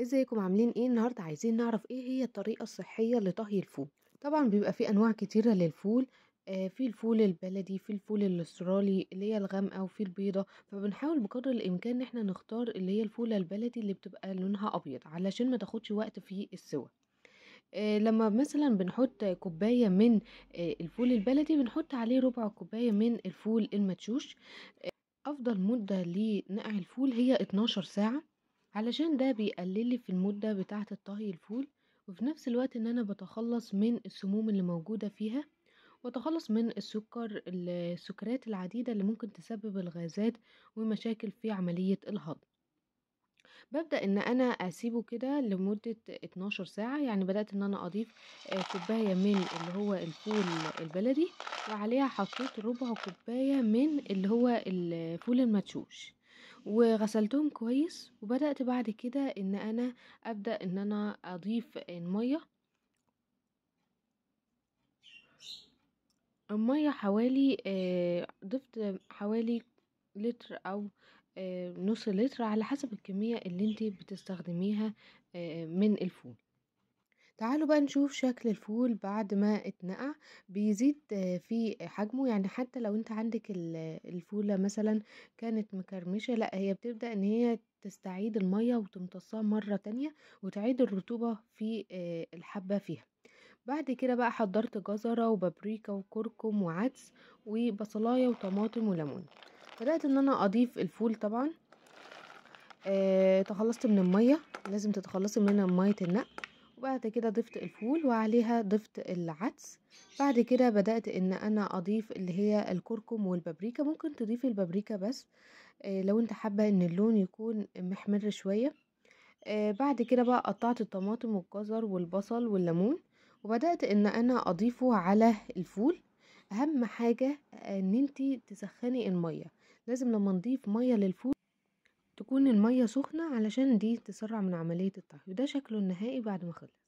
ازيكم عاملين ايه النهارده عايزين نعرف ايه هي الطريقه الصحيه لطهي الفول طبعا بيبقى في انواع كتيره للفول آه في الفول البلدي في الفول الاسترالي اللي هي الغامقه وفي البيضه فبنحاول بقدر الامكان ان احنا نختار اللي هي الفوله البلدي اللي بتبقى لونها ابيض علشان ما تاخدش وقت في السوى آه لما مثلا بنحط كوباية من آه الفول البلدي بنحط عليه ربع كوباية من الفول المدشوش آه افضل مدة لنقع الفول هي 12 ساعة علشان ده بيقلل لي في المدة بتاعة الطهي الفول وفي نفس الوقت ان انا بتخلص من السموم اللي موجودة فيها واتخلص من السكر السكريات العديدة اللي ممكن تسبب الغازات ومشاكل في عملية الهضم ببدأ ان انا اسيبه كده لمدة 12 ساعة يعني بدأت ان انا اضيف آه، كوباية من اللي هو الفول البلدي وعليها حطيت ربع كوباية من اللي هو الفول المدشوش وغسلتهم كويس وبدأت بعد كده ان انا ابدأ ان انا اضيف المية المية حوالي آه، ضفت حوالي لتر او آه، نص لتر على حسب الكمية اللي انت بتستخدميها آه، من الفول تعالوا بقى نشوف شكل الفول بعد ما اتنقع بيزيد في حجمه يعني حتى لو انت عندك الفولة مثلا كانت مكرمشة لا هي بتبدأ ان هي تستعيد المية وتمتصها مرة تانية وتعيد الرطوبة في آه، الحبة فيها بعد كده بقى حضرت جزرة وبابريكا وكركم وعدس وبصلاية وطماطم وليمون بدأت ان انا اضيف الفول طبعا آه تخلصت من المية لازم تتخلصي من مية النقع وبعد كده ضفت الفول وعليها ضفت العدس بعد كده بدأت ان انا اضيف اللي هي الكركم والبابريكا ممكن تضيفي البابريكا بس آه، لو انت حابة ان اللون يكون محمر شوية آه، بعد كده بقى قطعت الطماطم والجزر والبصل والليمون وبدأت ان انا اضيفه على الفول اهم حاجة ان انت تسخني المية لازم لما نضيف مية للفول تكون المية سخنة علشان دي تسرع من عملية الطهي وده شكله النهائي بعد ما خلص